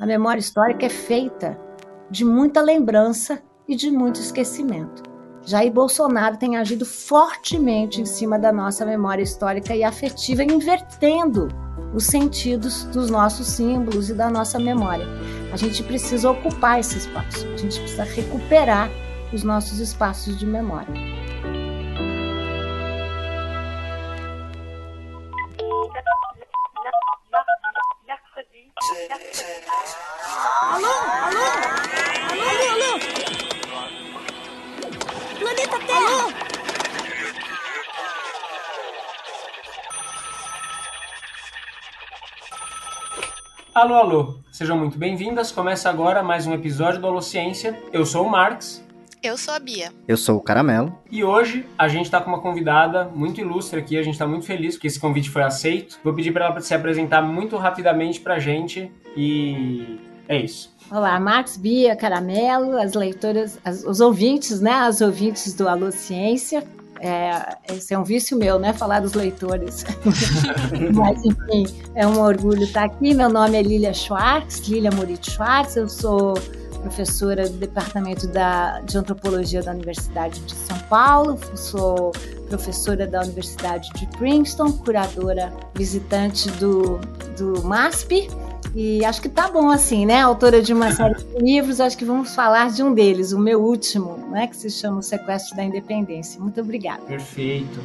A memória histórica é feita de muita lembrança e de muito esquecimento. Jair Bolsonaro tem agido fortemente em cima da nossa memória histórica e afetiva, invertendo os sentidos dos nossos símbolos e da nossa memória. A gente precisa ocupar esse espaço, a gente precisa recuperar os nossos espaços de memória. Alô, alô! Sejam muito bem-vindas. Começa agora mais um episódio do Alô Ciência. Eu sou o Marx. Eu sou a Bia. Eu sou o Caramelo. E hoje a gente está com uma convidada muito ilustre aqui. A gente está muito feliz que esse convite foi aceito. Vou pedir para ela se apresentar muito rapidamente para a gente e é isso. Olá, Marcos, Bia, Caramelo, as leitoras, as, os ouvintes, né? As ouvintes do Alô Ciência. É, esse é um vício meu, né? Falar dos leitores. Mas, enfim, é um orgulho estar aqui. Meu nome é Lilia Schwartz, Lilia Moritz Schwartz. Eu sou professora do Departamento da, de Antropologia da Universidade de São Paulo, sou professora da Universidade de Princeton, curadora visitante do, do MASP e acho que tá bom assim, né? Autora de uma série de livros, acho que vamos falar de um deles, o meu último, né? Que se chama O Sequestro da Independência. Muito obrigada. Perfeito.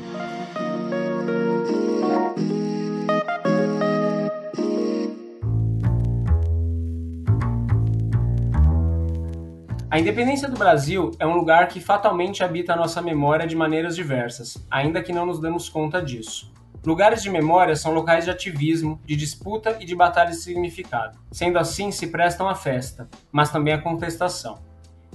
A independência do Brasil é um lugar que fatalmente habita a nossa memória de maneiras diversas, ainda que não nos demos conta disso. Lugares de memória são locais de ativismo, de disputa e de batalha de significado. Sendo assim, se prestam à festa, mas também à contestação.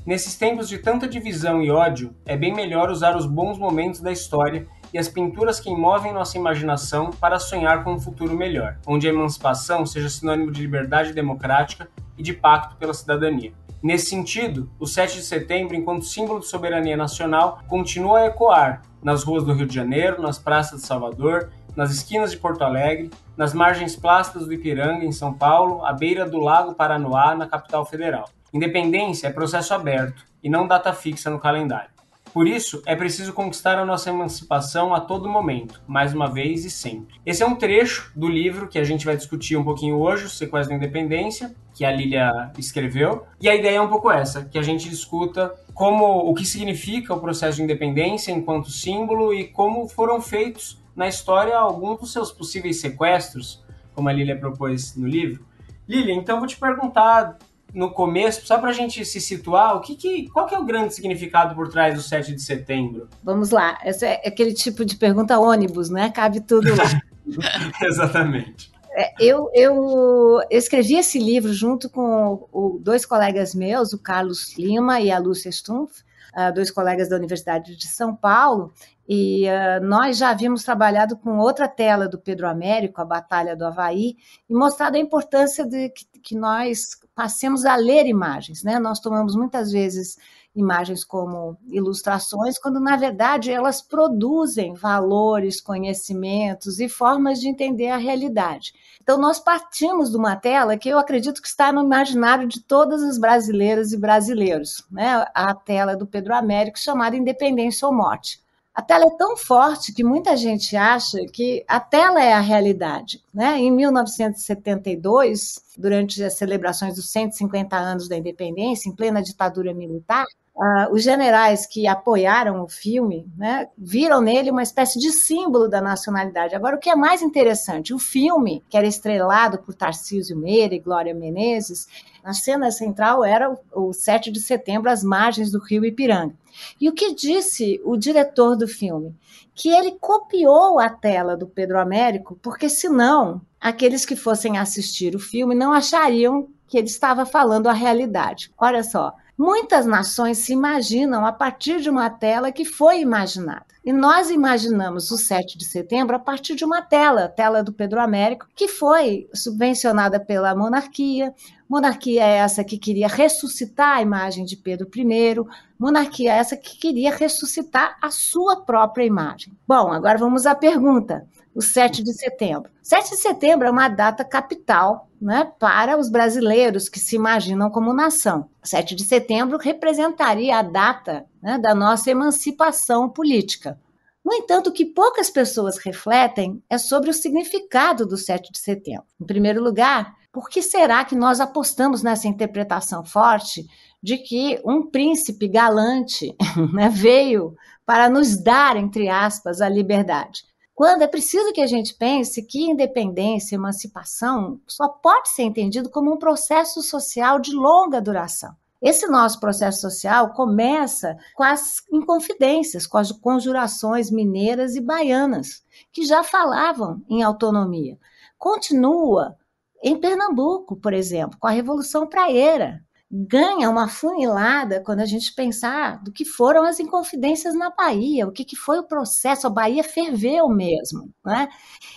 Nesses tempos de tanta divisão e ódio, é bem melhor usar os bons momentos da história e as pinturas que movem nossa imaginação para sonhar com um futuro melhor, onde a emancipação seja sinônimo de liberdade democrática e de pacto pela cidadania. Nesse sentido, o 7 de setembro, enquanto símbolo de soberania nacional, continua a ecoar nas ruas do Rio de Janeiro, nas praças de Salvador nas esquinas de Porto Alegre, nas margens plásticas do Ipiranga, em São Paulo, à beira do Lago Paranoá, na capital federal. Independência é processo aberto e não data fixa no calendário. Por isso, é preciso conquistar a nossa emancipação a todo momento, mais uma vez e sempre. Esse é um trecho do livro que a gente vai discutir um pouquinho hoje, o Sequestro da Independência, que a Lilia escreveu. E a ideia é um pouco essa, que a gente discuta como o que significa o processo de independência enquanto símbolo e como foram feitos na história algum dos seus possíveis sequestros, como a Lilia propôs no livro. Lilia, então vou te perguntar no começo, só para a gente se situar, o que, que qual que é o grande significado por trás do 7 de setembro? Vamos lá, essa é aquele tipo de pergunta ônibus, né? Cabe tudo lá. Exatamente. É, eu, eu, eu, escrevi esse livro junto com o, dois colegas meus, o Carlos Lima e a Lúcia Stumpf, ah, dois colegas da Universidade de São Paulo, e uh, nós já havíamos trabalhado com outra tela do Pedro Américo, a Batalha do Havaí, e mostrado a importância de que, que nós passemos a ler imagens. Né? Nós tomamos muitas vezes imagens como ilustrações, quando na verdade elas produzem valores, conhecimentos e formas de entender a realidade. Então nós partimos de uma tela que eu acredito que está no imaginário de todas as brasileiras e brasileiros, né? A tela do Pedro Américo chamada Independência ou Morte. A tela é tão forte que muita gente acha que a tela é a realidade. Né? Em 1972, durante as celebrações dos 150 anos da independência, em plena ditadura militar, Uh, os generais que apoiaram o filme né, viram nele uma espécie de símbolo da nacionalidade. Agora, o que é mais interessante, o filme, que era estrelado por Tarcísio Meira e Glória Menezes, na cena central era o, o 7 de setembro, às margens do rio Ipiranga. E o que disse o diretor do filme? Que ele copiou a tela do Pedro Américo, porque senão aqueles que fossem assistir o filme não achariam que ele estava falando a realidade. Olha só, muitas nações se imaginam a partir de uma tela que foi imaginada. E nós imaginamos o 7 de setembro a partir de uma tela, tela do Pedro Américo, que foi subvencionada pela monarquia, Monarquia é essa que queria ressuscitar a imagem de Pedro I, monarquia é essa que queria ressuscitar a sua própria imagem. Bom, agora vamos à pergunta. O 7 de setembro. 7 de setembro é uma data capital né, para os brasileiros que se imaginam como nação. 7 de setembro representaria a data né, da nossa emancipação política. No entanto, o que poucas pessoas refletem é sobre o significado do 7 de setembro. Em primeiro lugar, por que será que nós apostamos nessa interpretação forte de que um príncipe galante né, veio para nos dar, entre aspas, a liberdade? Quando é preciso que a gente pense que independência, emancipação, só pode ser entendido como um processo social de longa duração. Esse nosso processo social começa com as inconfidências, com as conjurações mineiras e baianas, que já falavam em autonomia. Continua em Pernambuco, por exemplo, com a Revolução Praeira, ganha uma funilada quando a gente pensar do que foram as inconfidências na Bahia, o que, que foi o processo, a Bahia ferveu mesmo. Né?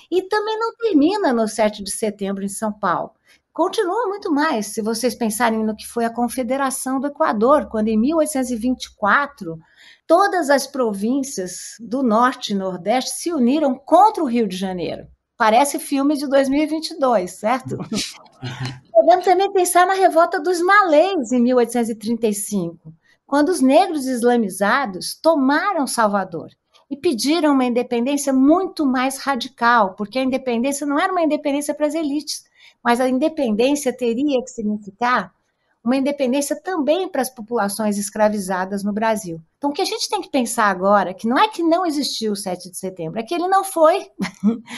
E também não termina no 7 de setembro em São Paulo. Continua muito mais, se vocês pensarem no que foi a Confederação do Equador, quando em 1824 todas as províncias do Norte e Nordeste se uniram contra o Rio de Janeiro. Parece filme de 2022, certo? Podemos também pensar na revolta dos malês em 1835, quando os negros islamizados tomaram Salvador e pediram uma independência muito mais radical, porque a independência não era uma independência para as elites, mas a independência teria que significar uma independência também para as populações escravizadas no Brasil. Então, o que a gente tem que pensar agora, que não é que não existiu o 7 de setembro, é que ele não foi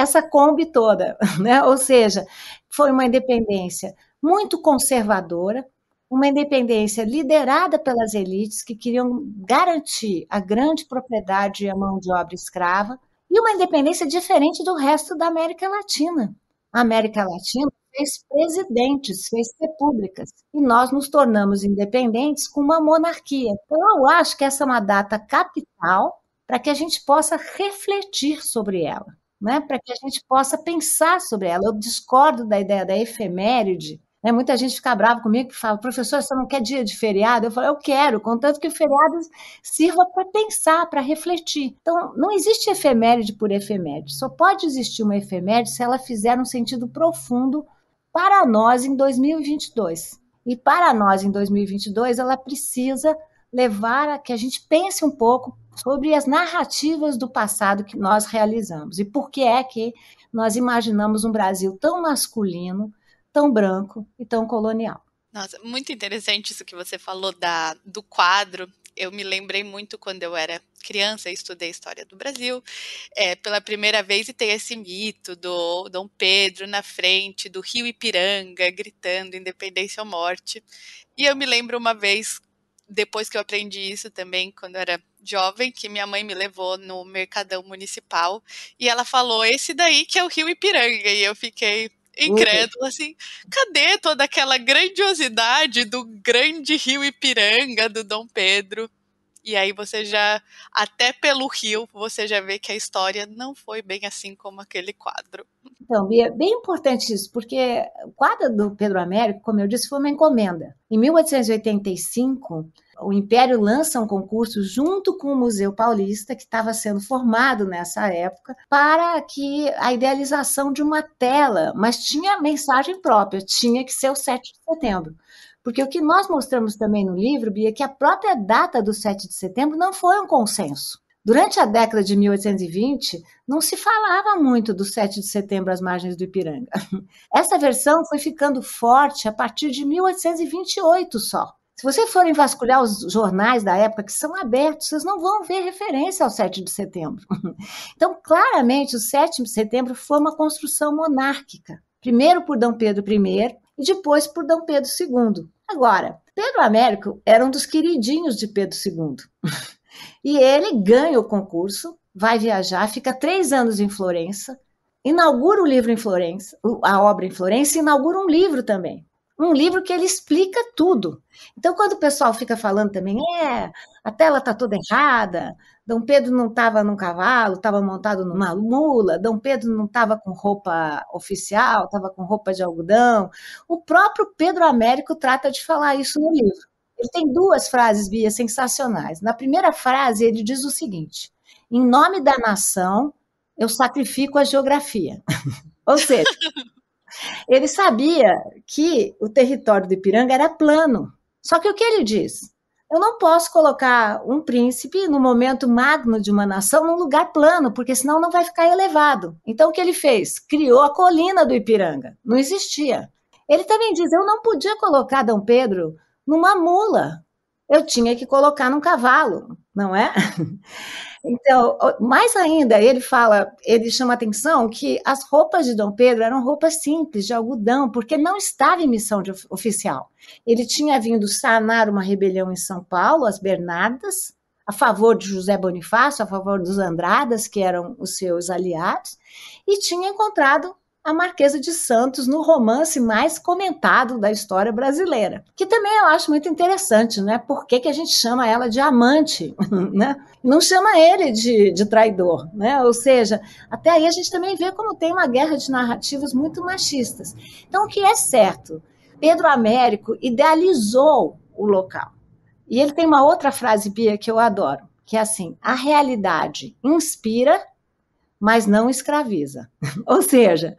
essa Kombi toda, né? Ou seja, foi uma independência muito conservadora, uma independência liderada pelas elites que queriam garantir a grande propriedade e a mão de obra escrava, e uma independência diferente do resto da América Latina. A América Latina fez presidentes, fez repúblicas, e nós nos tornamos independentes com uma monarquia. Então, eu acho que essa é uma data capital para que a gente possa refletir sobre ela né, para que a gente possa pensar sobre ela. Eu discordo da ideia da efeméride. Né? Muita gente fica brava comigo que fala, professor, você não quer dia de feriado? Eu falo, eu quero, contanto que o feriado sirva para pensar, para refletir. Então, não existe efeméride por efeméride. Só pode existir uma efeméride se ela fizer um sentido profundo para nós em 2022. E para nós em 2022, ela precisa levar a que a gente pense um pouco sobre as narrativas do passado que nós realizamos e por que é que nós imaginamos um Brasil tão masculino, tão branco e tão colonial. Nossa, muito interessante isso que você falou da, do quadro. Eu me lembrei muito quando eu era criança, estudei história do Brasil é, pela primeira vez e tem esse mito do Dom Pedro na frente do Rio Ipiranga gritando independência ou morte. E eu me lembro uma vez depois que eu aprendi isso também, quando eu era jovem, que minha mãe me levou no Mercadão Municipal e ela falou: esse daí que é o Rio Ipiranga. E eu fiquei incrédula, assim, cadê toda aquela grandiosidade do grande Rio Ipiranga do Dom Pedro? E aí você já, até pelo rio, você já vê que a história não foi bem assim como aquele quadro. Então, Bia, é bem importante isso, porque o quadro do Pedro Américo, como eu disse, foi uma encomenda. Em 1885, o Império lança um concurso junto com o Museu Paulista, que estava sendo formado nessa época, para que a idealização de uma tela, mas tinha mensagem própria, tinha que ser o 7 de setembro. Porque o que nós mostramos também no livro, Bia, é que a própria data do 7 de setembro não foi um consenso. Durante a década de 1820, não se falava muito do 7 de setembro às margens do Ipiranga. Essa versão foi ficando forte a partir de 1828 só. Se vocês forem vasculhar os jornais da época que são abertos, vocês não vão ver referência ao 7 de setembro. Então, claramente, o 7 de setembro foi uma construção monárquica. Primeiro por Dom Pedro I, e depois por Dom Pedro II. Agora, Pedro Américo era um dos queridinhos de Pedro II. e ele ganha o concurso, vai viajar, fica três anos em Florença, inaugura o livro em Florença, a obra em Florença, e inaugura um livro também, um livro que ele explica tudo. Então, quando o pessoal fica falando também, é, a tela está toda errada, Dom Pedro não estava num cavalo, estava montado numa mula, Dom Pedro não estava com roupa oficial, estava com roupa de algodão. O próprio Pedro Américo trata de falar isso no livro. Ele tem duas frases, Bia, sensacionais. Na primeira frase, ele diz o seguinte: em nome da nação, eu sacrifico a geografia. Ou seja, ele sabia que o território do Ipiranga era plano. Só que o que ele diz? Eu não posso colocar um príncipe no momento magno de uma nação num lugar plano, porque senão não vai ficar elevado. Então o que ele fez? Criou a colina do Ipiranga. Não existia. Ele também diz: eu não podia colocar Dom Pedro numa mula. Eu tinha que colocar num cavalo, não é? Então, mais ainda, ele fala, ele chama atenção que as roupas de Dom Pedro eram roupas simples, de algodão, porque não estava em missão de oficial. Ele tinha vindo sanar uma rebelião em São Paulo, as Bernardas, a favor de José Bonifácio, a favor dos Andradas, que eram os seus aliados, e tinha encontrado a Marquesa de Santos no romance mais comentado da história brasileira, que também eu acho muito interessante, né? Por que, que a gente chama ela de amante, né? Não chama ele de, de traidor, né? Ou seja, até aí a gente também vê como tem uma guerra de narrativas muito machistas. Então, o que é certo? Pedro Américo idealizou o local. E ele tem uma outra frase, Bia, que eu adoro, que é assim: a realidade inspira mas não escraviza. Ou seja,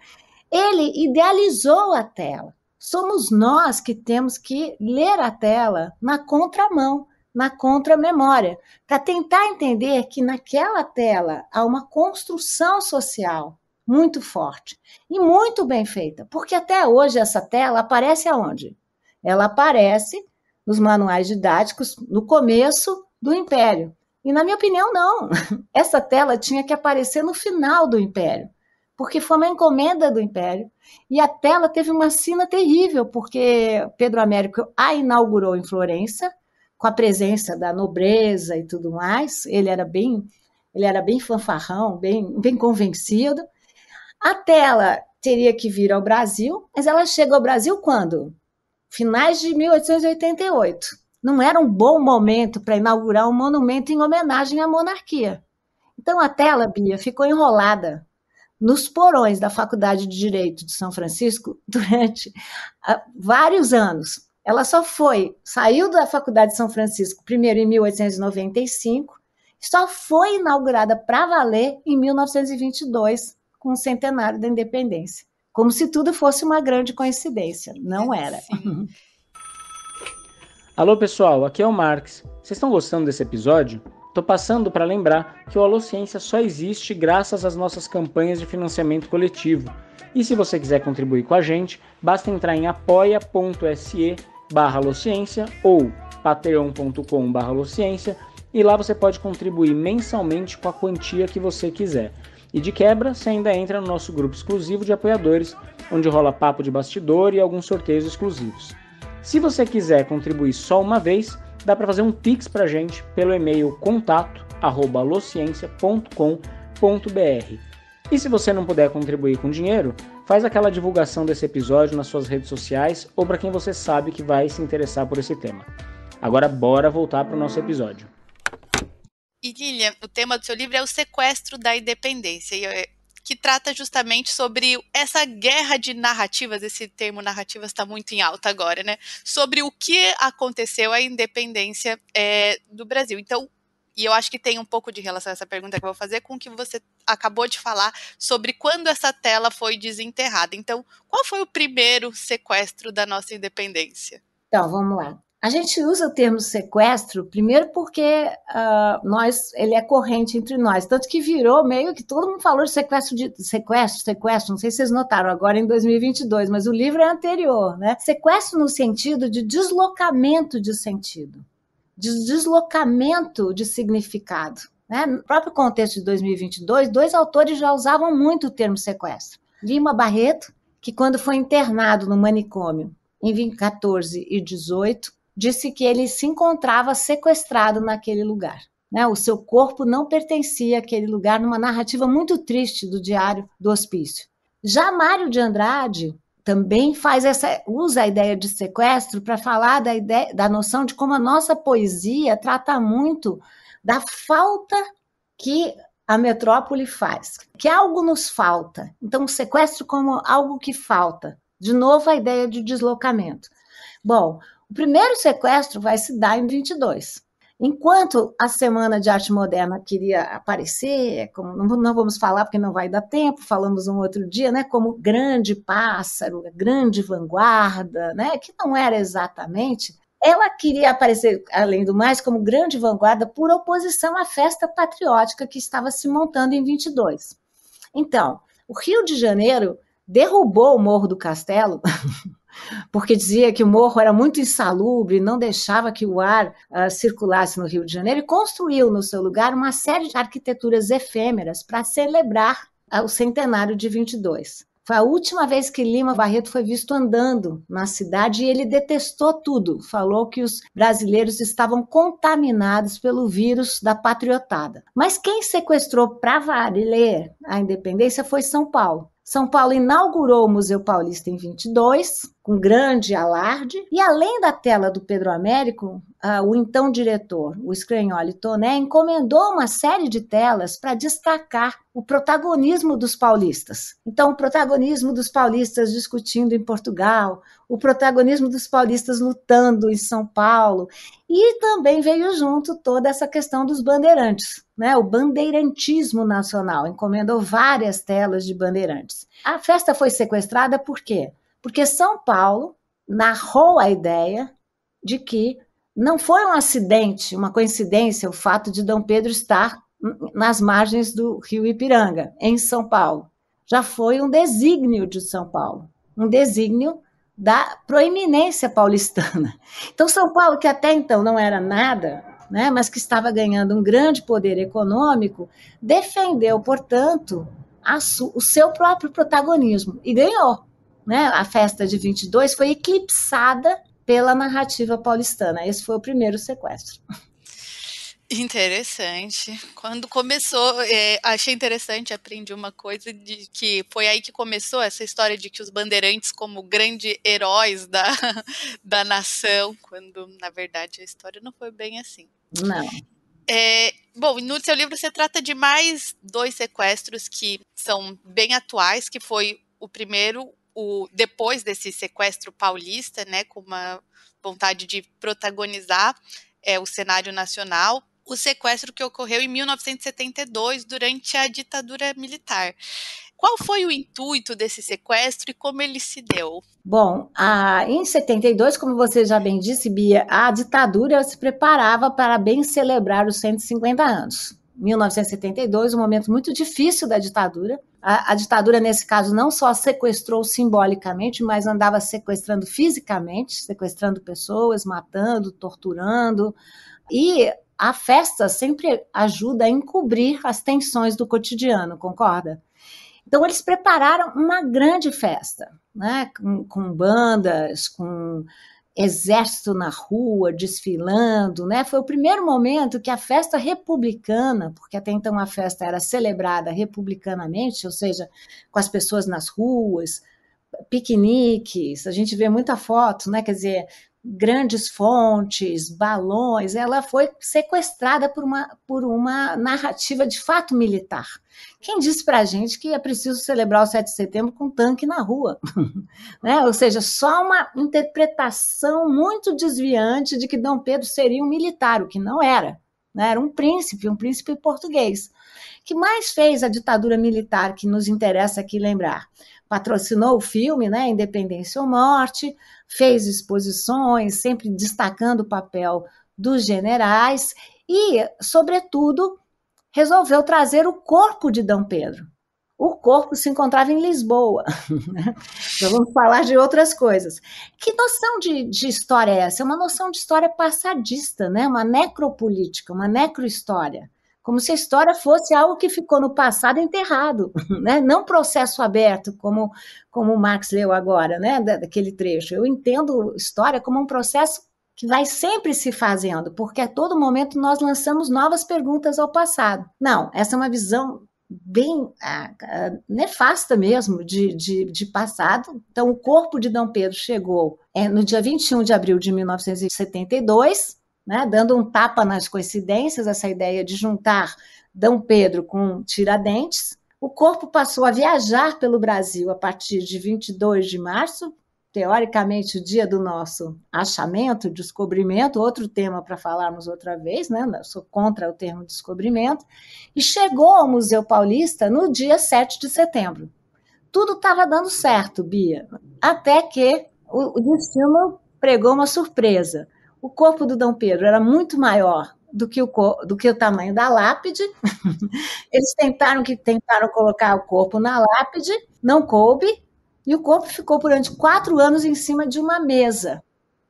ele idealizou a tela. Somos nós que temos que ler a tela na contramão, na contramemória, para tentar entender que naquela tela há uma construção social muito forte e muito bem feita, porque até hoje essa tela aparece aonde? Ela aparece nos manuais didáticos no começo do Império. E na minha opinião, não. Essa tela tinha que aparecer no final do Império, porque foi uma encomenda do Império. E a tela teve uma sina terrível, porque Pedro Américo a inaugurou em Florença, com a presença da nobreza e tudo mais. Ele era bem, ele era bem fanfarrão, bem, bem convencido. A tela teria que vir ao Brasil, mas ela chega ao Brasil quando? Finais de 1888 não era um bom momento para inaugurar um monumento em homenagem à monarquia. Então a tela, Bia, ficou enrolada nos porões da Faculdade de Direito de São Francisco durante ah, vários anos. Ela só foi, saiu da Faculdade de São Francisco primeiro em 1895, só foi inaugurada para valer em 1922, com o centenário da independência. Como se tudo fosse uma grande coincidência. Não era. Sim. Alô pessoal, aqui é o Marx. Vocês estão gostando desse episódio? Tô passando para lembrar que o Alô Ciência só existe graças às nossas campanhas de financiamento coletivo. E se você quiser contribuir com a gente, basta entrar em apoia.se barra Alociência ou patreon.com barra e lá você pode contribuir mensalmente com a quantia que você quiser. E de quebra, você ainda entra no nosso grupo exclusivo de apoiadores, onde rola papo de bastidor e alguns sorteios exclusivos. Se você quiser contribuir só uma vez, dá para fazer um pix para gente pelo e-mail contato@lociência.com.br. E se você não puder contribuir com dinheiro, faz aquela divulgação desse episódio nas suas redes sociais ou para quem você sabe que vai se interessar por esse tema. Agora bora voltar para o nosso episódio. E Lilian, o tema do seu livro é o sequestro da independência. E que trata justamente sobre essa guerra de narrativas, esse termo narrativas está muito em alta agora, né? Sobre o que aconteceu a independência é, do Brasil. Então, e eu acho que tem um pouco de relação a essa pergunta que eu vou fazer com o que você acabou de falar sobre quando essa tela foi desenterrada. Então, qual foi o primeiro sequestro da nossa independência? Então, vamos lá. A gente usa o termo sequestro, primeiro porque uh, nós, ele é corrente entre nós, tanto que virou meio que todo mundo falou de sequestro, de, sequestro, sequestro, não sei se vocês notaram agora em 2022, mas o livro é anterior, né? Sequestro no sentido de deslocamento de sentido, de deslocamento de significado. Né? No próprio contexto de 2022, dois autores já usavam muito o termo sequestro. Lima Barreto, que quando foi internado no manicômio em 2014 e 18, disse que ele se encontrava sequestrado naquele lugar. Né? O seu corpo não pertencia àquele lugar, numa narrativa muito triste do Diário do Hospício. Já Mário de Andrade também faz essa usa a ideia de sequestro para falar da ideia da noção de como a nossa poesia trata muito da falta que a metrópole faz, que algo nos falta. Então, o sequestro como algo que falta. De novo, a ideia de deslocamento. Bom, o primeiro sequestro vai se dar em 22. Enquanto a Semana de Arte Moderna queria aparecer, como não, não, vamos falar porque não vai dar tempo, falamos um outro dia, né, como grande pássaro, grande vanguarda, né, que não era exatamente, ela queria aparecer, além do mais, como grande vanguarda por oposição à festa patriótica que estava se montando em 22. Então, o Rio de Janeiro derrubou o Morro do Castelo porque dizia que o morro era muito insalubre, não deixava que o ar uh, circulasse no Rio de Janeiro, e construiu no seu lugar uma série de arquiteturas efêmeras para celebrar ah, o centenário de 22. Foi a última vez que Lima Barreto foi visto andando na cidade e ele detestou tudo. Falou que os brasileiros estavam contaminados pelo vírus da patriotada. Mas quem sequestrou para valer a independência foi São Paulo. São Paulo inaugurou o Museu Paulista em 22, com grande alarde, e além da tela do Pedro Américo, uh, o então diretor, o Scragnoli Toné, encomendou uma série de telas para destacar o protagonismo dos paulistas. Então, o protagonismo dos paulistas discutindo em Portugal, o protagonismo dos paulistas lutando em São Paulo. E também veio junto toda essa questão dos bandeirantes, né? O bandeirantismo nacional encomendou várias telas de bandeirantes. A festa foi sequestrada por quê? Porque São Paulo narrou a ideia de que não foi um acidente, uma coincidência o fato de Dom Pedro estar nas margens do Rio Ipiranga, em São Paulo. Já foi um desígnio de São Paulo, um desígnio da proeminência paulistana. Então, São Paulo, que até então não era nada, né, mas que estava ganhando um grande poder econômico, defendeu, portanto, o seu próprio protagonismo e ganhou. Né? A festa de 22 foi eclipsada pela narrativa paulistana. Esse foi o primeiro sequestro. Interessante. Quando começou, é, achei interessante, aprendi uma coisa de que foi aí que começou essa história de que os bandeirantes como grandes heróis da, da nação, quando na verdade a história não foi bem assim. Não. É, bom, no seu livro você trata de mais dois sequestros que são bem atuais, que foi o primeiro, o depois desse sequestro paulista, né, com uma vontade de protagonizar é, o cenário nacional o sequestro que ocorreu em 1972 durante a ditadura militar. Qual foi o intuito desse sequestro e como ele se deu? Bom, a, em 72, como você já bem disse, Bia, a ditadura se preparava para bem celebrar os 150 anos. 1972, um momento muito difícil da ditadura. A, a, ditadura, nesse caso, não só sequestrou simbolicamente, mas andava sequestrando fisicamente, sequestrando pessoas, matando, torturando. E a festa sempre ajuda a encobrir as tensões do cotidiano, concorda? Então, eles prepararam uma grande festa, né? com, com bandas, com exército na rua, desfilando, né? Foi o primeiro momento que a festa republicana, porque até então a festa era celebrada republicanamente, ou seja, com as pessoas nas ruas, piqueniques, a gente vê muita foto, né? Quer dizer, grandes fontes, balões, ela foi sequestrada por uma, por uma narrativa de fato militar. Quem disse para a gente que é preciso celebrar o 7 de setembro com um tanque na rua? né? Ou seja, só uma interpretação muito desviante de que Dom Pedro seria um militar, o que não era. Né? Era um príncipe, um príncipe português. que mais fez a ditadura militar que nos interessa aqui lembrar? patrocinou o filme, né, Independência ou Morte, fez exposições, sempre destacando o papel dos generais e, sobretudo, resolveu trazer o corpo de Dom Pedro. O corpo se encontrava em Lisboa. Já né? então, vamos falar de outras coisas. Que noção de, de, história é essa? É uma noção de história passadista, né? uma necropolítica, uma necrohistória como se a história fosse algo que ficou no passado enterrado, né? não processo aberto, como, como o Max leu agora, né? Da, daquele trecho. Eu entendo história como um processo que vai sempre se fazendo, porque a todo momento nós lançamos novas perguntas ao passado. Não, essa é uma visão bem ah, ah nefasta mesmo de, de, de, passado. Então, o corpo de Dom Pedro chegou é, no dia 21 de abril de 1972, né, dando um tapa nas coincidências, essa ideia de juntar D. Pedro com Tiradentes. O corpo passou a viajar pelo Brasil a partir de 22 de março, teoricamente o dia do nosso achamento, descobrimento, outro tema para falarmos outra vez, né? Eu sou contra o termo descobrimento, e chegou ao Museu Paulista no dia 7 de setembro. Tudo estava dando certo, Bia, até que o destino pregou uma surpresa o corpo do Dom Pedro era muito maior do que o, do que o tamanho da lápide. Eles tentaram que tentaram colocar o corpo na lápide, não coube, e o corpo ficou durante quatro anos em cima de uma mesa.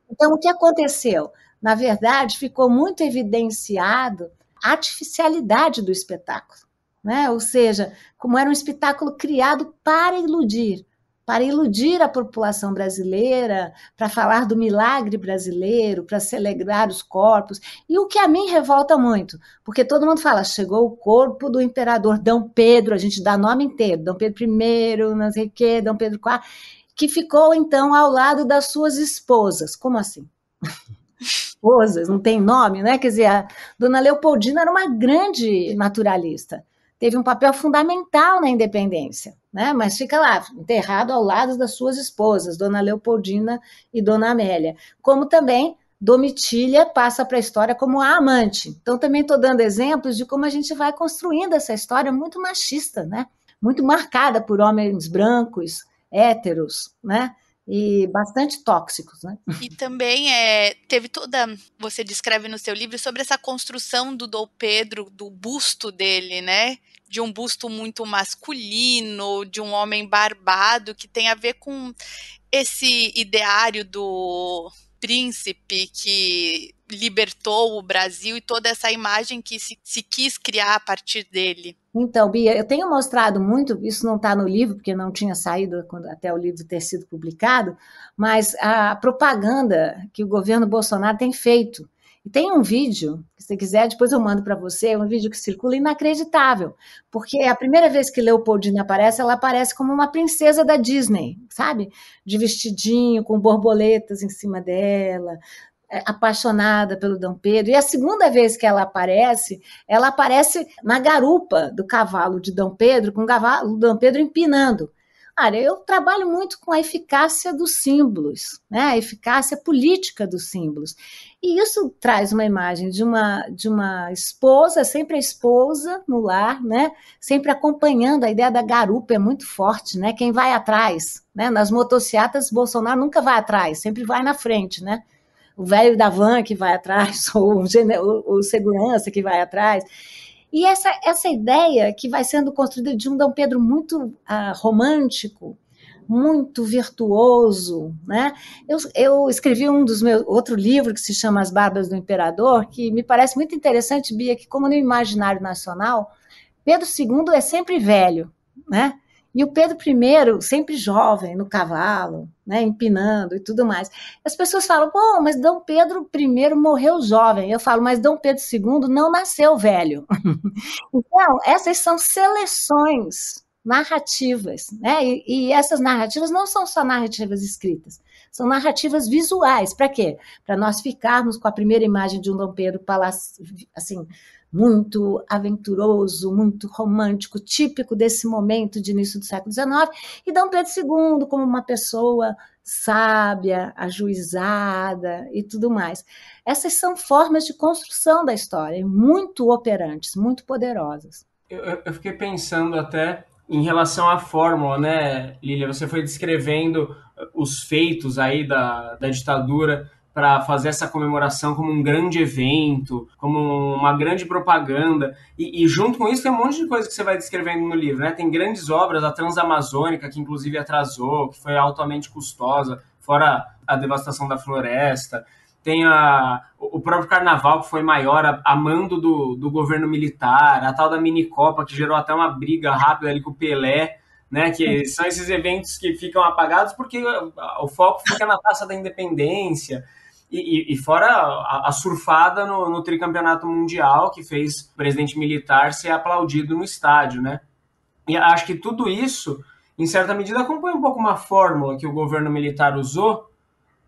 Então, o que aconteceu? Na verdade, ficou muito evidenciado a artificialidade do espetáculo. Né? Ou seja, como era um espetáculo criado para iludir, para iludir a população brasileira, para falar do milagre brasileiro, para celebrar os corpos. E o que a mim revolta muito, porque todo mundo fala: chegou o corpo do imperador D. Pedro, a gente dá nome inteiro, D. Pedro I, não sei o quê, D. Pedro IV, que ficou então ao lado das suas esposas. Como assim? esposas, não tem nome, né? Quer dizer, a dona Leopoldina era uma grande naturalista, teve um papel fundamental na independência né? Mas fica lá, enterrado ao lado das suas esposas, Dona Leopoldina e Dona Amélia. Como também Domitília passa para a história como a amante. Então também estou dando exemplos de como a gente vai construindo essa história muito machista, né? Muito marcada por homens brancos, héteros, né? e bastante tóxicos, né? E também é, teve toda, você descreve no seu livro sobre essa construção do Dom Pedro, do busto dele, né? de um busto muito masculino, de um homem barbado, que tem a ver com esse ideário do príncipe que libertou o Brasil e toda essa imagem que se, se, quis criar a partir dele. Então, Bia, eu tenho mostrado muito, isso não está no livro, porque não tinha saído quando, até o livro ter sido publicado, mas a propaganda que o governo Bolsonaro tem feito e tem um vídeo, se você quiser, depois eu mando para você, é um vídeo que circula inacreditável, porque é a primeira vez que Leopoldina aparece, ela aparece como uma princesa da Disney, sabe? De vestidinho, com borboletas em cima dela, é, apaixonada pelo Dom Pedro. E a segunda vez que ela aparece, ela aparece na garupa do cavalo de Dom Pedro, com o, cavalo, o Dom Pedro empinando. Cara, eu trabalho muito com a eficácia dos símbolos, né? a eficácia política dos símbolos. E isso traz uma imagem de uma, de uma esposa, sempre a esposa no lar, né? Sempre acompanhando. A ideia da garupa é muito forte, né? Quem vai atrás, né? Nas motocicletas, Bolsonaro nunca vai atrás, sempre vai na frente, né? O velho da van que vai atrás, ou o, o segurança que vai atrás. E essa, essa ideia que vai sendo construída de um Dom Pedro muito ah, romântico, muito virtuoso, né? Eu, eu, escrevi um dos meus outro livro que se chama As Barbas do Imperador, que me parece muito interessante, Bia, que como no imaginário nacional, Pedro II é sempre velho, né? E o Pedro I sempre jovem, no cavalo, né, empinando e tudo mais. As pessoas falam, bom, mas Dom Pedro I morreu jovem. Eu falo, mas Dom Pedro II não nasceu velho. então, essas são seleções narrativas, né? E, e, essas narrativas não são só narrativas escritas, são narrativas visuais. Para quê? Para nós ficarmos com a primeira imagem de um Dom Pedro Palácio, assim, muito aventuroso, muito romântico, típico desse momento de início do século XIX, e Dom Pedro II como uma pessoa sábia, ajuizada e tudo mais. Essas são formas de construção da história, muito operantes, muito poderosas. eu, eu fiquei pensando até em relação à fórmula, né, Lília? Você foi descrevendo eh, os feitos aí da, da ditadura para fazer essa comemoração como um grande evento, como uma grande propaganda. E, e, junto com isso tem um monte de coisa que você vai descrevendo no livro, né? Tem grandes obras, a Transamazônica, que inclusive atrasou, que foi altamente custosa, fora a devastação da floresta tem a, o próprio carnaval que foi maior, a, a mando do, do governo militar, a tal da minicopa que gerou até uma briga rápida ali com o Pelé, né? Que são esses eventos que ficam apagados porque o foco fica na taça da independência. E, e, e fora a, a surfada no, no, tricampeonato mundial que fez o presidente militar ser aplaudido no estádio, né? E acho que tudo isso, em certa medida, acompanha um pouco uma fórmula que o governo militar usou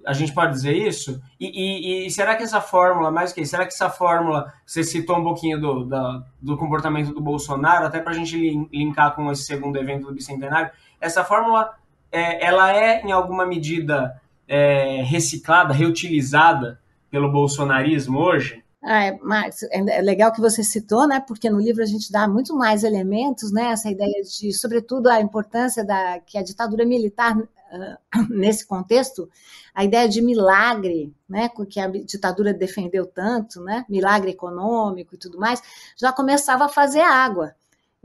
a gente pode dizer isso? E, e, e, será que essa fórmula, mais que será que essa fórmula, você citou um pouquinho do, da, do comportamento do Bolsonaro, até para a gente linkar com esse segundo evento do Bicentenário, essa fórmula, é, ela é, em alguma medida, é, reciclada, reutilizada pelo bolsonarismo hoje? Ah, é, Marcos, é, é legal que você citou, né? Porque no livro a gente dá muito mais elementos, né? Essa ideia de, sobretudo, a importância da que a ditadura militar ah, nesse contexto a ideia de milagre, né, com que a ditadura defendeu tanto, né, milagre econômico e tudo mais, já começava a fazer água.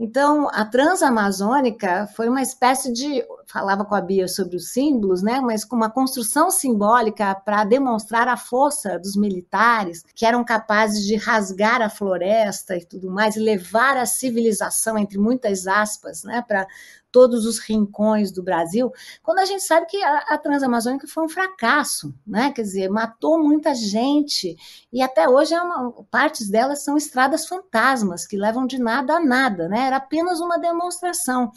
Então, a Transamazônica foi uma espécie de, falava com a Bia sobre os símbolos, né, mas com uma construção simbólica para demonstrar a força dos militares, que eram capazes de rasgar a floresta e tudo mais, levar a civilização entre muitas aspas, né, para todos os rincões do Brasil, quando a gente sabe que a, a Transamazônica foi um fracasso, né? Quer dizer, matou muita gente e até hoje é uma, partes delas são estradas fantasmas que levam de nada a nada, né? Era apenas uma demonstração.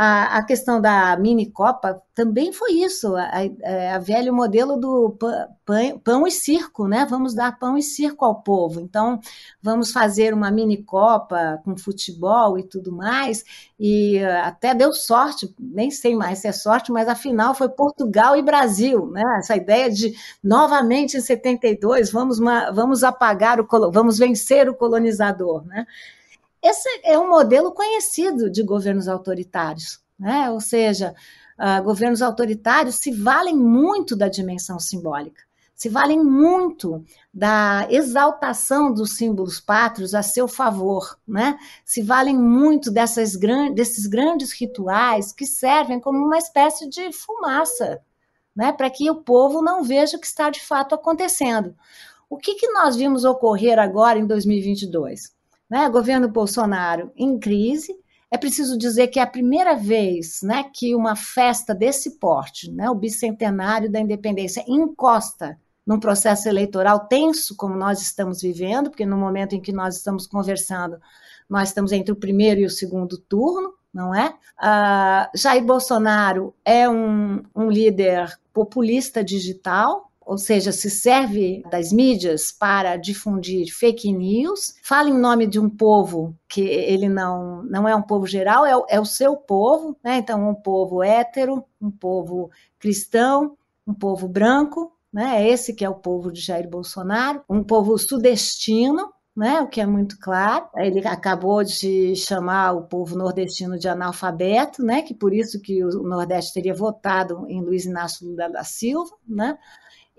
A, a questão da mini Copa também foi isso, a, a, é, a velho modelo do pão, pão, e circo, né? Vamos dar pão e circo ao povo. Então, vamos fazer uma mini copa com futebol e tudo mais. E eh, até deu sorte, nem sei mais se é sorte, mas afinal foi Portugal e Brasil, né? Essa ideia de novamente em 72 vamos vamos apagar o vamos vencer o colonizador, né? Esse é um modelo conhecido de governos autoritários, né? Ou seja, uh, governos autoritários se valem muito da dimensão simbólica, se valem muito da exaltação dos símbolos pátrios a seu favor, né? se valem muito dessas gran desses grandes rituais que servem como uma espécie de fumaça né? para que o povo não veja o que está de fato acontecendo. O que, que nós vimos ocorrer agora em 2022? Né? Governo Bolsonaro em crise, é preciso dizer que é a primeira vez né, que uma festa desse porte, né, o bicentenário da independência, encosta num processo eleitoral tenso como nós estamos vivendo, porque no momento em que nós estamos conversando, nós estamos entre o primeiro e o segundo turno, não é? Uh, Jair Bolsonaro é um, um líder populista digital, ou seja, se serve das mídias para difundir fake news, fala em nome de um povo que ele não, não é um povo geral, é, é o seu povo, né? então um povo hétero, um povo cristão, um povo branco, né? É esse que é o povo de Jair Bolsonaro, um povo sudestino, né, o que é muito claro. Ele acabou de chamar o povo nordestino de analfabeto, né, que por isso que o Nordeste teria votado em Luiz Inácio Lula da Silva, né?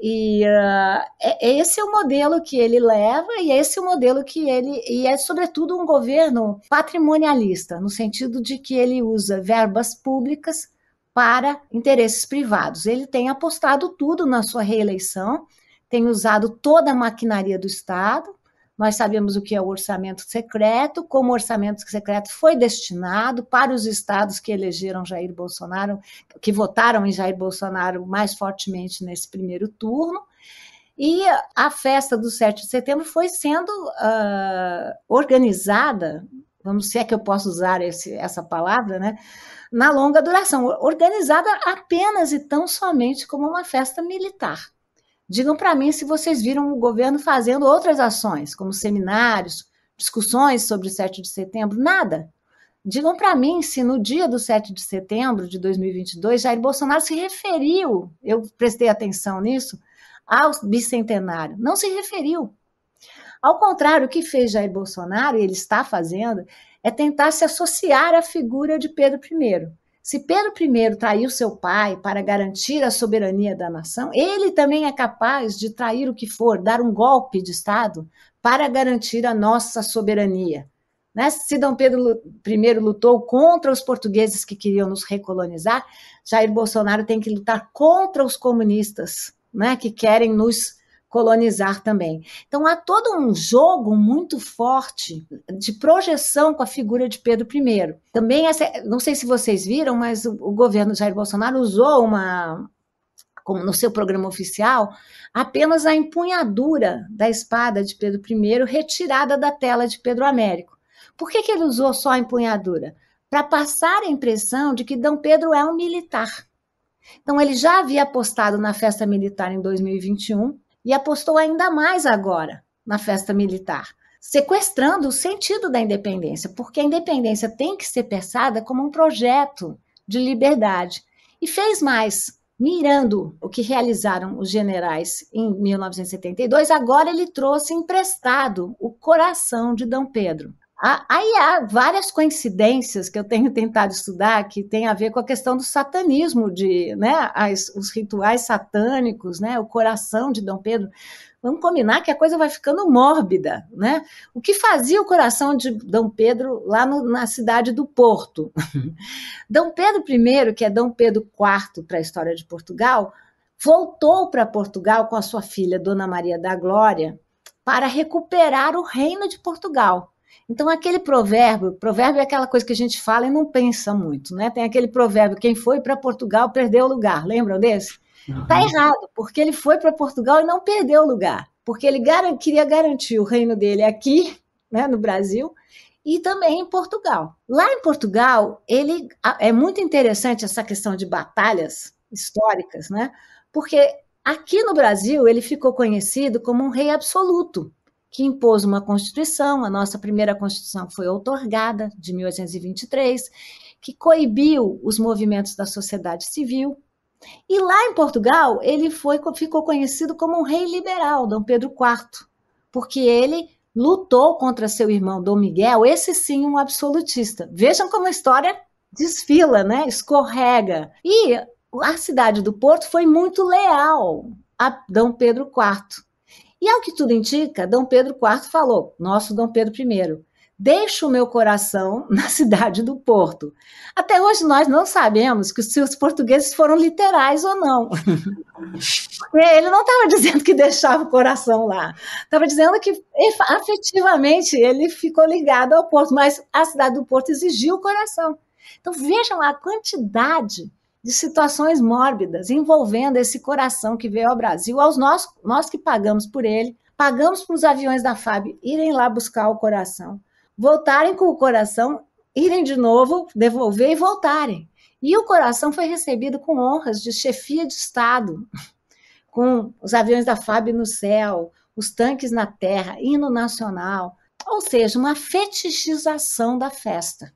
E uh, é, esse é o modelo que ele leva e é esse o modelo que ele e é sobretudo um governo patrimonialista no sentido de que ele usa verbas públicas para interesses privados. Ele tem apostado tudo na sua reeleição, tem usado toda a maquinaria do Estado nós sabemos o que é o orçamento secreto, como o orçamento secreto foi destinado para os estados que elegeram Jair Bolsonaro, que votaram em Jair Bolsonaro mais fortemente nesse primeiro turno. E a festa do 7 de setembro foi sendo uh, organizada, vamos se é que eu posso usar esse, essa palavra, né? na longa duração, organizada apenas e tão somente como uma festa militar. Digam para mim se vocês viram o governo fazendo outras ações, como seminários, discussões sobre o 7 de setembro, nada. Digam para mim se no dia do 7 de setembro de 2022 Jair Bolsonaro se referiu, eu prestei atenção nisso, ao bicentenário. Não se referiu. Ao contrário, o que fez Jair Bolsonaro, e ele está fazendo, é tentar se associar à figura de Pedro I. Se Pedro I traiu seu pai para garantir a soberania da nação, ele também é capaz de trair o que for, dar um golpe de Estado para garantir a nossa soberania. Né? Se Dom Pedro I lutou contra os portugueses que queriam nos recolonizar, Jair Bolsonaro tem que lutar contra os comunistas né, que querem nos colonizar também. Então há todo um jogo muito forte de projeção com a figura de Pedro I. Também, essa, não sei se vocês viram, mas o, o governo Jair Bolsonaro usou uma, como no seu programa oficial, apenas a empunhadura da espada de Pedro I retirada da tela de Pedro Américo. Por que, que ele usou só a empunhadura? Para passar a impressão de que Dom Pedro é um militar. Então, ele já havia apostado na festa militar em 2021, e apostou ainda mais agora na festa militar, sequestrando o sentido da independência, porque a independência tem que ser pensada como um projeto de liberdade. E fez mais, mirando o que realizaram os generais em 1972, agora ele trouxe emprestado o coração de Dom Pedro. Aí há várias coincidências que eu tenho tentado estudar que tem a ver com a questão do satanismo, de, né, as, os rituais satânicos, né, o coração de Dom Pedro. Vamos combinar que a coisa vai ficando mórbida, né? O que fazia o coração de Dom Pedro lá no, na cidade do Porto? Uhum. Dom Pedro I, que é Dom Pedro IV para a história de Portugal, voltou para Portugal com a sua filha Dona Maria da Glória para recuperar o reino de Portugal então, aquele provérbio, provérbio é aquela coisa que a gente fala e não pensa muito, né? Tem aquele provérbio, quem foi para Portugal perdeu o lugar, lembram desse? Está uhum. errado, porque ele foi para Portugal e não perdeu o lugar, porque ele gar queria garantir o reino dele aqui, né, no Brasil, e também em Portugal. Lá em Portugal, ele é muito interessante essa questão de batalhas históricas, né? Porque aqui no Brasil ele ficou conhecido como um rei absoluto que impôs uma Constituição, a nossa primeira Constituição foi outorgada, de 1823, que coibiu os movimentos da sociedade civil. E lá em Portugal, ele foi, ficou conhecido como um rei liberal, Dom Pedro IV, porque ele lutou contra seu irmão Dom Miguel, esse sim um absolutista. Vejam como a história desfila, né? escorrega. E a cidade do Porto foi muito leal a Dom Pedro IV e ao que tudo indica, Dom Pedro IV falou, nosso Dom Pedro I, deixo o meu coração na cidade do Porto. Até hoje nós não sabemos se os portugueses foram literais ou não. É, ele não estava dizendo que deixava o coração lá, estava dizendo que afetivamente ele ficou ligado ao Porto, mas a cidade do Porto exigiu o coração. Então vejam a quantidade de situações mórbidas envolvendo esse coração que veio ao Brasil, aos nós, nós que pagamos por ele, pagamos para os aviões da FAB irem lá buscar o coração, voltarem com o coração, irem de novo, devolver e voltarem. E o coração foi recebido com honras de chefia de Estado, com os aviões da FAB no céu, os tanques na terra, hino nacional, ou seja, uma fetichização da festa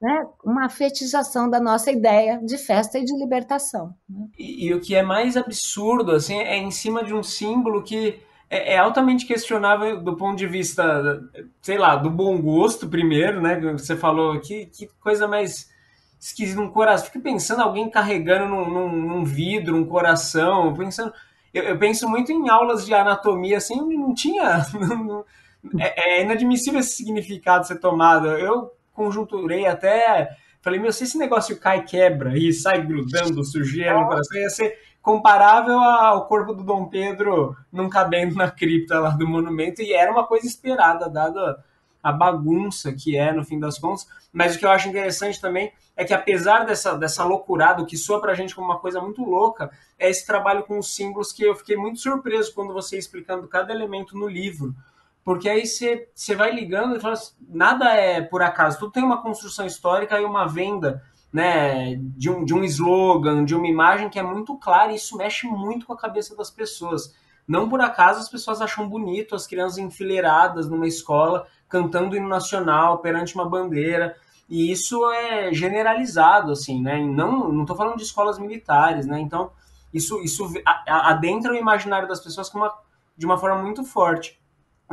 né, uma afetização da nossa ideia de festa e de libertação. Né? E, e, o que é mais absurdo assim é em cima de um símbolo que é, é, altamente questionável do ponto de vista, sei lá, do bom gosto primeiro, né? Você falou que, que coisa mais esquisita um coração. fico pensando alguém carregando num, num, num vidro um coração, pensando. Eu, eu, penso muito em aulas de anatomia assim, não tinha. Não, não, é, é inadmissível esse significado ser tomado. Eu conjunturei até. Falei, meu, se esse negócio cai quebra e sai grudando sujeira no coração, ia ser comparável ao corpo do Dom Pedro não cabendo na cripta lá do monumento, e era uma coisa esperada, dada a bagunça que é no fim das contas. Mas o que eu acho interessante também é que, apesar dessa, dessa loucurada, o que soa pra gente como uma coisa muito louca, é esse trabalho com os símbolos que eu fiquei muito surpreso quando você explicando cada elemento no livro, porque aí você, você vai ligando e fala assim, nada é por acaso, tudo tem uma construção histórica e uma venda né, de, um, de um slogan, de uma imagem que é muito clara, e isso mexe muito com a cabeça das pessoas. Não por acaso as pessoas acham bonito as crianças enfileiradas numa escola cantando hino nacional perante uma bandeira. E isso é generalizado, assim, né? Não, não falando de escolas militares, né? Então, isso, isso adentra o imaginário das pessoas uma, de uma forma muito forte.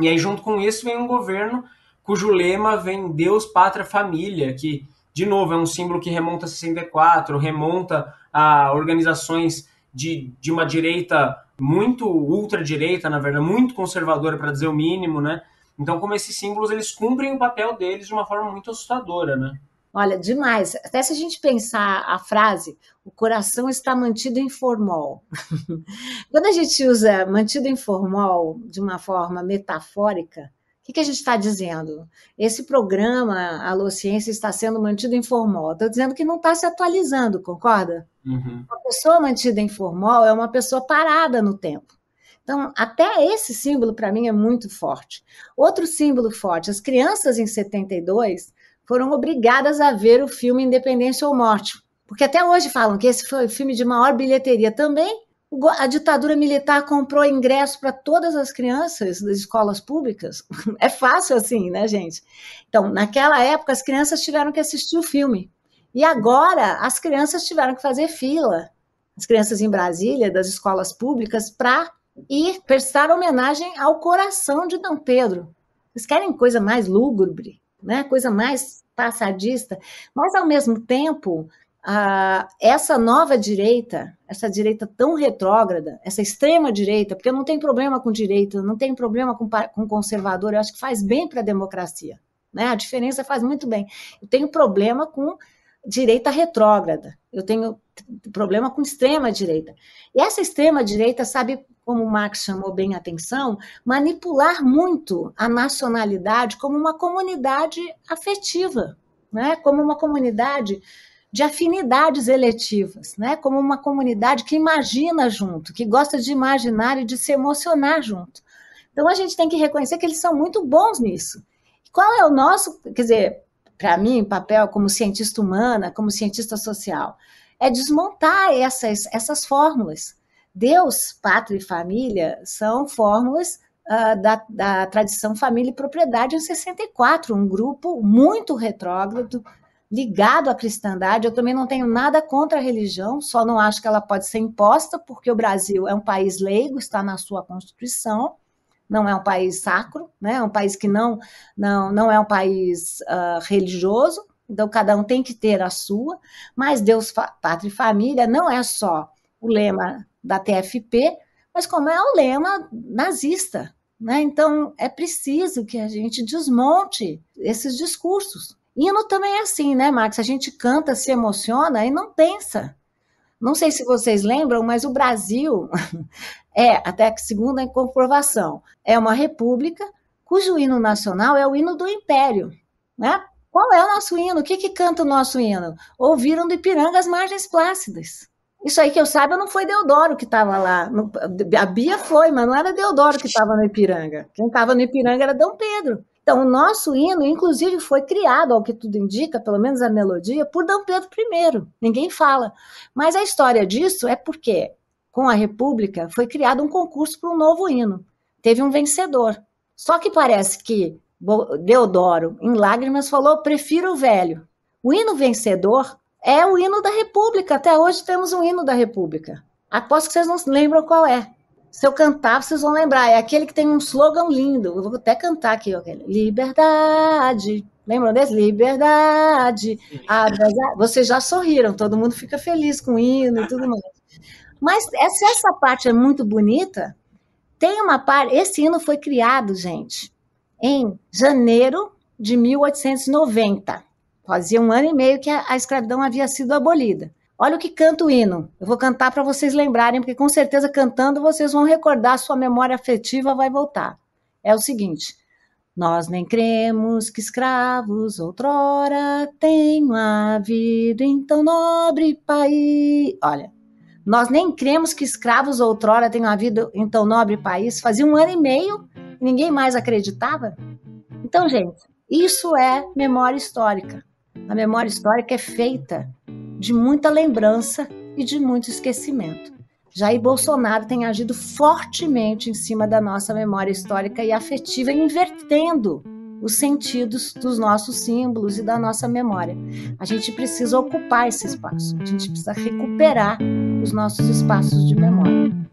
E aí, junto com isso, vem um governo cujo lema vem Deus, Pátria, Família, que, de novo, é um símbolo que remonta a 64, remonta a organizações de, de uma direita muito ultradireita, na verdade, muito conservadora, para dizer o mínimo, né? Então, como esses símbolos, eles cumprem o papel deles de uma forma muito assustadora, né? Olha, demais. Até se a gente pensar a frase, o coração está mantido em formol. Quando a gente usa mantido informal de uma forma metafórica, o que, que a gente está dizendo? Esse programa, a Ciência está sendo mantido informal. Estou dizendo que não está se atualizando, concorda? Uhum. Uma pessoa mantida informal é uma pessoa parada no tempo. Então, até esse símbolo, para mim, é muito forte. Outro símbolo forte: as crianças em 72 foram obrigadas a ver o filme Independência ou Morte. Porque até hoje falam que esse foi o filme de maior bilheteria também a ditadura militar comprou ingresso para todas as crianças das escolas públicas. É fácil assim, né, gente? Então, naquela época, as crianças tiveram que assistir o filme. E agora, as crianças tiveram que fazer fila. As crianças em Brasília, das escolas públicas, para ir prestar homenagem ao coração de Dom Pedro. Vocês querem coisa mais lúgubre, né? coisa mais passadista, mas, ao mesmo tempo, ah, essa nova direita, essa direita tão retrógrada, essa extrema direita, porque eu não tenho problema com direita, não tenho problema com, com conservador, eu acho que faz bem para a democracia. Né? A diferença faz muito bem. Eu tenho problema com direita retrógrada, eu tenho problema com extrema direita. E essa extrema direita sabe, como o Marx chamou bem a atenção, manipular muito a nacionalidade como uma comunidade afetiva, né? como uma comunidade de afinidades eletivas, né? como uma comunidade que imagina junto, que gosta de imaginar e de se emocionar junto. Então a gente tem que reconhecer que eles são muito bons nisso. Qual é o nosso, quer dizer, para mim, papel como cientista humana, como cientista social, é desmontar essas, essas fórmulas. Deus, pátria e família são fórmulas uh, da, da tradição família e propriedade em 64, um grupo muito retrógrado, ligado à cristandade. Eu também não tenho nada contra a religião, só não acho que ela pode ser imposta, porque o Brasil é um país leigo, está na sua Constituição, não é um país sacro, né? é um país que não, não, não é um país uh, religioso, então cada um tem que ter a sua, mas Deus, Pátria e Família não é só o lema da TFP, mas como é o lema nazista. Né? Então, é preciso que a gente desmonte esses discursos. Hino também é assim, né, Max? A gente canta, se emociona e não pensa. Não sei se vocês lembram, mas o Brasil é, até que segundo a comprovação, é uma república cujo hino nacional é o hino do império, né? Qual é o nosso hino? O que, que canta o nosso hino? Ouviram do Ipiranga as margens plácidas. Isso aí que eu saiba não foi Deodoro que estava lá. A Bia foi, mas não era Deodoro que estava no Ipiranga. Quem estava no Ipiranga era Dom Pedro. Então, o nosso hino, inclusive, foi criado, ao que tudo indica, pelo menos a melodia, por Dom Pedro I. Ninguém fala. Mas a história disso é porque, com a República, foi criado um concurso para um novo hino. Teve um vencedor. Só que parece que Deodoro, em lágrimas, falou: prefiro o velho. O hino vencedor é o hino da República. Até hoje temos um hino da República. Aposto que vocês não lembram qual é. Se eu cantar, vocês vão lembrar. É aquele que tem um slogan lindo. Eu vou até cantar aqui, ó. Liberdade. Lembram desse? Liberdade. Abrazar. Ah, ah, vocês já sorriram, todo mundo fica feliz com o hino e tudo mais. Mas se essa parte é muito bonita, tem uma parte. Esse hino foi criado, gente, em janeiro de 1890. Fazia um ano e meio que a escravidão havia sido abolida. Olha o que canta o hino. Eu vou cantar para vocês lembrarem, porque com certeza cantando vocês vão recordar, sua memória afetiva vai voltar. É o seguinte: Nós nem cremos que escravos outrora tenham havido em tão nobre país. Olha, nós nem cremos que escravos outrora tenham havido em tão nobre país. Fazia um ano e meio e ninguém mais acreditava. Então, gente, isso é memória histórica. A memória histórica é feita de muita lembrança e de muito esquecimento. Jair Bolsonaro tem agido fortemente em cima da nossa memória histórica e afetiva, invertendo os sentidos dos nossos símbolos e da nossa memória. A gente precisa ocupar esse espaço, a gente precisa recuperar os nossos espaços de memória.